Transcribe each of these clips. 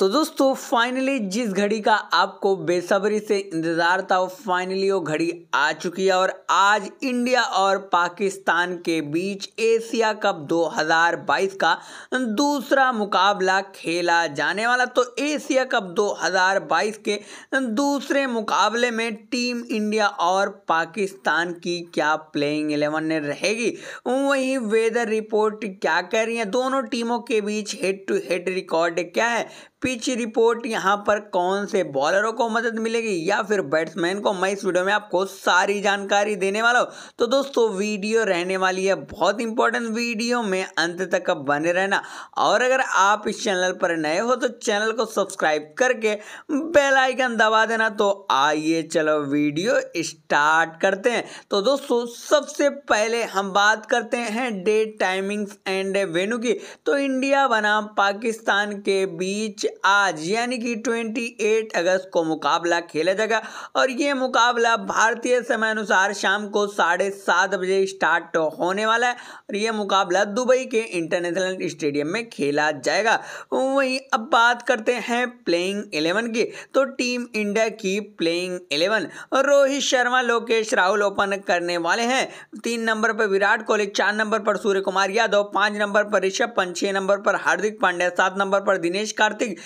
तो दोस्तों फाइनली जिस घड़ी का आपको बेसब्री से इंतज़ार था वो फाइनली वो घड़ी आ चुकी है और आज इंडिया और पाकिस्तान के बीच एशिया कप 2022 का दूसरा मुकाबला खेला जाने वाला तो एशिया कप 2022 के दूसरे मुकाबले में टीम इंडिया और पाकिस्तान की क्या प्लेइंग एलेवन रहेगी वहीं वेदर रिपोर्ट क्या कह रही है दोनों टीमों के बीच हेड टू हेड रिकॉर्ड क्या है पिच रिपोर्ट यहाँ पर कौन से बॉलरों को मदद मिलेगी या फिर बैट्समैन को मैं इस वीडियो में आपको सारी जानकारी देने वाला हूँ तो दोस्तों वीडियो रहने वाली है बहुत इंपॉर्टेंट वीडियो में अंत तक बने रहना और अगर आप इस चैनल पर नए हो तो चैनल को सब्सक्राइब करके बेल आइकन दबा देना तो आइए चलो वीडियो स्टार्ट करते हैं तो दोस्तों सबसे पहले हम बात करते हैं डे टाइमिंग्स एंड वेन्यू की तो इंडिया बनाम पाकिस्तान के बीच आज यानी कि 28 अगस्त को मुकाबला खेला जाएगा और ये मुकाबला भारतीय समय अनुसार शाम को साढ़े सात बजे स्टार्ट होने वाला है और ये मुकाबला दुबई के इंटरनेशनल स्टेडियम में खेला जाएगा वहीं अब बात करते हैं प्लेइंग एलेवन की तो टीम इंडिया की playing eleven Rohit Sharma Lokesh Rahul open करने वाले हैं तीन नंबर पर विराट कोहली चार नंबर पर सूर्य कुमार यादव पांच नंबर पर ऋषभ पंत छह नंबर पर हार्दिक पांड्या सात नंबर पर दिनेश कार्तिक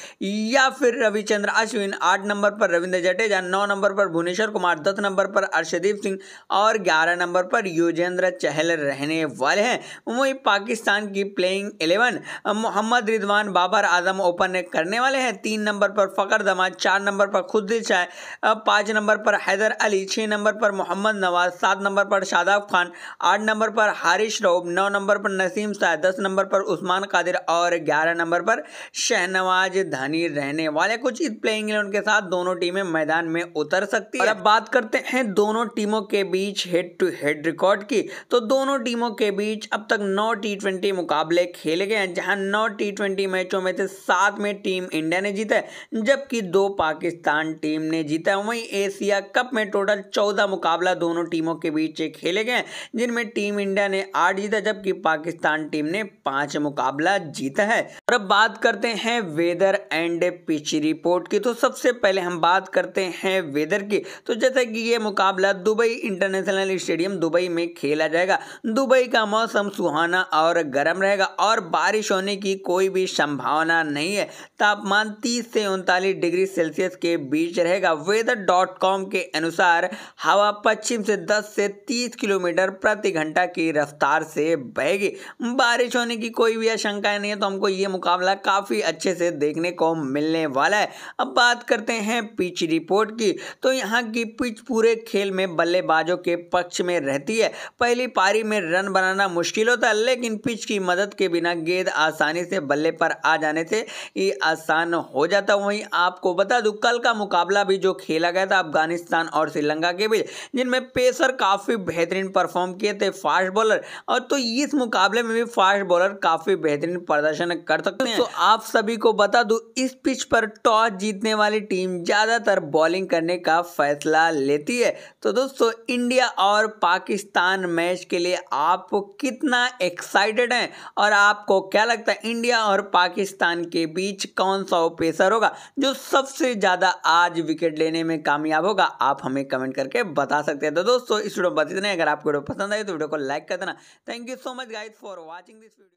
या फिर रविचंद्र अश्विन आठ नंबर पर रविंद्र जडेजा नौ नंबर पर भुवनेश्वर कुमार दस नंबर पर अर्षदीप सिंह और ग्यारह नंबर पर युजेंद्र चहल रहने वाले हैं वहीं पाकिस्तान की playing eleven Mohammad Rizwan Babar Azam open करने वाले हैं तीन नंबर पर फ़कर दमा चार नंबर पर खुद शाह पाँच नंबर पर हैदर अली छः नंबर पर मोहम्मद नवाज सात नंबर पर शादाब खान आठ नंबर पर हारिश रऊब नौ नंबर पर नसीम शाह दस नंबर पर उस्मान कादिर और ग्यारह नंबर पर शहनवाज धनी रहने वाले कुछ इस प्लेइंग इलेवन के साथ दोनों टीमें मैदान में उतर सकती है अब बात करते हैं दोनों टीमों के बीच हेड टू हेड रिकॉर्ड की तो दोनों टीमों के बीच अब तक नौ टी मुकाबले खेले गए हैं जहां नौ टी मैचों में से सात में टीम इंडिया ने जीता है जबकि दो पाकिस्तान टीम ने जीता है वहीं एशिया कप में टोटल चौदह मुकाबला दोनों टीमों के बीच खेले गए जिनमें टीम इंडिया ने आठ जीता जबकि पाकिस्तान टीम ने पांच मुकाबला जीता है और अब बात करते हैं weather weather and pitch report की तो सबसे पहले हम बात करते हैं वेदर की तो जैसा कि ये मुकाबला दुबई इंटरनेशनल स्टेडियम दुबई में खेला जाएगा दुबई का मौसम सुहाना और गर्म रहेगा और बारिश होने की कोई भी संभावना नहीं है तापमान तीस से उनतालीस डिग्री सेल्सियस के बीच रहेगा वेदर डॉट कॉम के अनुसार हवा पश्चिम से दस से तीस किलोमीटर प्रति घंटा की रफ्तार से बहेगी बारिश होने की कोई भी आशंका नहीं है तो हमको ये मुकाबला काफ़ी अच्छे से देखने देखने को मिलने वाला है अब बात करते हैं पिच रिपोर्ट की तो यहाँ की पिच पूरे खेल में बल्लेबाजों के पक्ष में रहती है पहली पारी में रन बनाना मुश्किल होता है लेकिन पिच की मदद के बिना गेंद आसानी से बल्ले पर आ जाने से ये आसान हो जाता वहीं आपको बता दूँ कल का मुकाबला भी जो खेला गया था अफगानिस्तान और श्रीलंका के बीच जिनमें पेसर काफ़ी बेहतरीन परफॉर्म किए थे फास्ट बॉलर और तो इस मुकाबले में भी फास्ट बॉलर काफ़ी बेहतरीन प्रदर्शन कर सकते हैं तो आप सभी को बता दूँ तो इस पिच पर टॉस जीतने वाली टीम ज़्यादातर बॉलिंग करने का फैसला लेती है तो दोस्तों इंडिया और पाकिस्तान मैच के लिए आप कितना एक्साइटेड हैं और आपको क्या लगता है इंडिया और पाकिस्तान के बीच कौन सा ओपेसर होगा जो सबसे ज़्यादा आज विकेट लेने में कामयाब होगा आप हमें कमेंट करके बता सकते हैं तो दोस्तों इस वीडियो बता अगर आपको वीडियो पसंद आए तो वीडियो को लाइक कर देना thank you so much guys for watching this video